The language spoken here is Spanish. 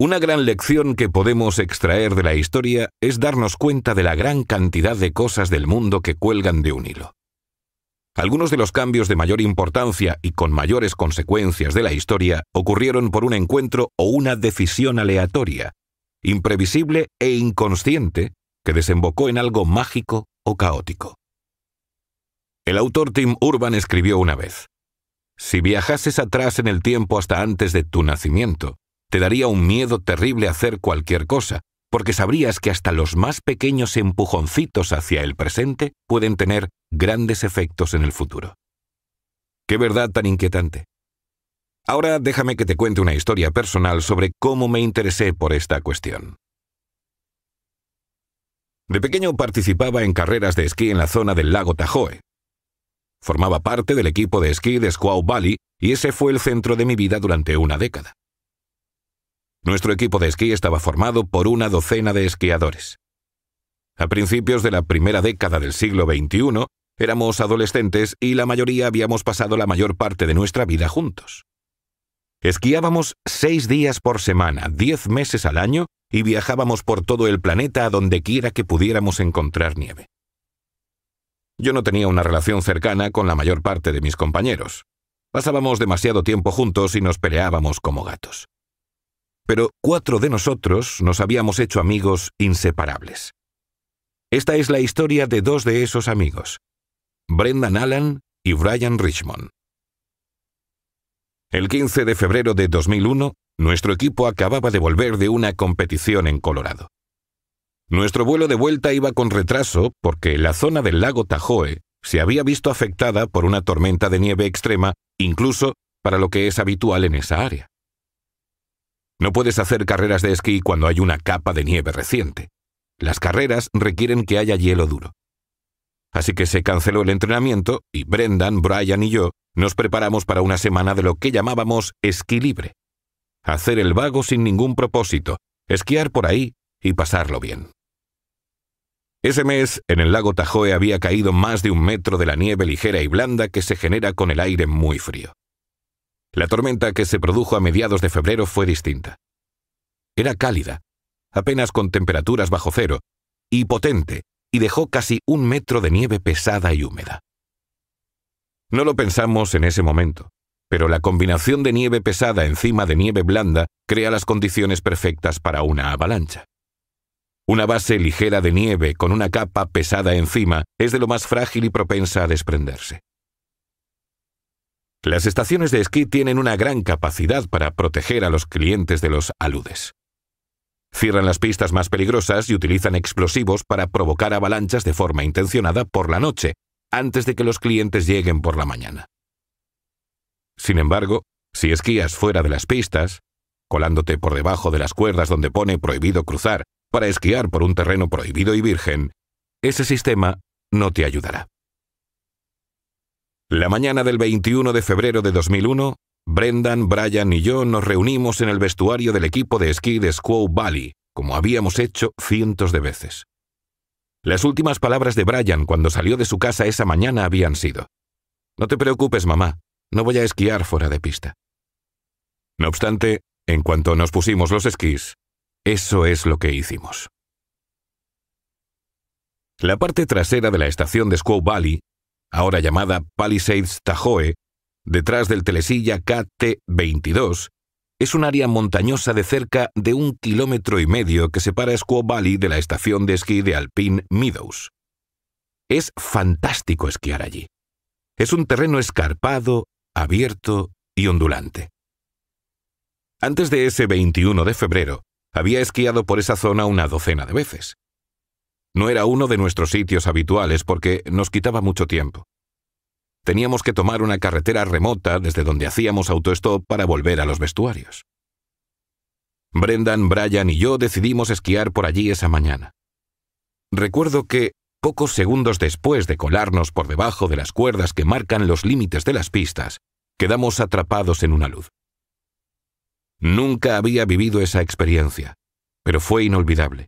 Una gran lección que podemos extraer de la historia es darnos cuenta de la gran cantidad de cosas del mundo que cuelgan de un hilo. Algunos de los cambios de mayor importancia y con mayores consecuencias de la historia ocurrieron por un encuentro o una decisión aleatoria, imprevisible e inconsciente, que desembocó en algo mágico o caótico. El autor Tim Urban escribió una vez, Si viajases atrás en el tiempo hasta antes de tu nacimiento, te daría un miedo terrible hacer cualquier cosa, porque sabrías que hasta los más pequeños empujoncitos hacia el presente pueden tener grandes efectos en el futuro. Qué verdad tan inquietante. Ahora déjame que te cuente una historia personal sobre cómo me interesé por esta cuestión. De pequeño participaba en carreras de esquí en la zona del lago Tahoe. Formaba parte del equipo de esquí de Squaw Valley y ese fue el centro de mi vida durante una década. Nuestro equipo de esquí estaba formado por una docena de esquiadores. A principios de la primera década del siglo XXI, éramos adolescentes y la mayoría habíamos pasado la mayor parte de nuestra vida juntos. Esquiábamos seis días por semana, diez meses al año, y viajábamos por todo el planeta a donde quiera que pudiéramos encontrar nieve. Yo no tenía una relación cercana con la mayor parte de mis compañeros. Pasábamos demasiado tiempo juntos y nos peleábamos como gatos pero cuatro de nosotros nos habíamos hecho amigos inseparables. Esta es la historia de dos de esos amigos, Brendan Allen y Brian Richmond. El 15 de febrero de 2001, nuestro equipo acababa de volver de una competición en Colorado. Nuestro vuelo de vuelta iba con retraso porque la zona del lago Tahoe se había visto afectada por una tormenta de nieve extrema, incluso para lo que es habitual en esa área. No puedes hacer carreras de esquí cuando hay una capa de nieve reciente. Las carreras requieren que haya hielo duro. Así que se canceló el entrenamiento y Brendan, Brian y yo nos preparamos para una semana de lo que llamábamos esquí libre. Hacer el vago sin ningún propósito, esquiar por ahí y pasarlo bien. Ese mes, en el lago Tajoe había caído más de un metro de la nieve ligera y blanda que se genera con el aire muy frío. La tormenta que se produjo a mediados de febrero fue distinta. Era cálida, apenas con temperaturas bajo cero, y potente, y dejó casi un metro de nieve pesada y húmeda. No lo pensamos en ese momento, pero la combinación de nieve pesada encima de nieve blanda crea las condiciones perfectas para una avalancha. Una base ligera de nieve con una capa pesada encima es de lo más frágil y propensa a desprenderse. Las estaciones de esquí tienen una gran capacidad para proteger a los clientes de los aludes. Cierran las pistas más peligrosas y utilizan explosivos para provocar avalanchas de forma intencionada por la noche, antes de que los clientes lleguen por la mañana. Sin embargo, si esquías fuera de las pistas, colándote por debajo de las cuerdas donde pone prohibido cruzar para esquiar por un terreno prohibido y virgen, ese sistema no te ayudará. La mañana del 21 de febrero de 2001, Brendan, Brian y yo nos reunimos en el vestuario del equipo de esquí de Squaw Valley, como habíamos hecho cientos de veces. Las últimas palabras de Brian cuando salió de su casa esa mañana habían sido, No te preocupes, mamá, no voy a esquiar fuera de pista. No obstante, en cuanto nos pusimos los esquís, eso es lo que hicimos. La parte trasera de la estación de Squaw Valley ahora llamada Palisades Tahoe, detrás del telesilla KT-22, es un área montañosa de cerca de un kilómetro y medio que separa Squaw Valley de la estación de esquí de Alpine Meadows. Es fantástico esquiar allí. Es un terreno escarpado, abierto y ondulante. Antes de ese 21 de febrero, había esquiado por esa zona una docena de veces. No era uno de nuestros sitios habituales porque nos quitaba mucho tiempo. Teníamos que tomar una carretera remota desde donde hacíamos autostop para volver a los vestuarios. Brendan, Brian y yo decidimos esquiar por allí esa mañana. Recuerdo que, pocos segundos después de colarnos por debajo de las cuerdas que marcan los límites de las pistas, quedamos atrapados en una luz. Nunca había vivido esa experiencia, pero fue inolvidable.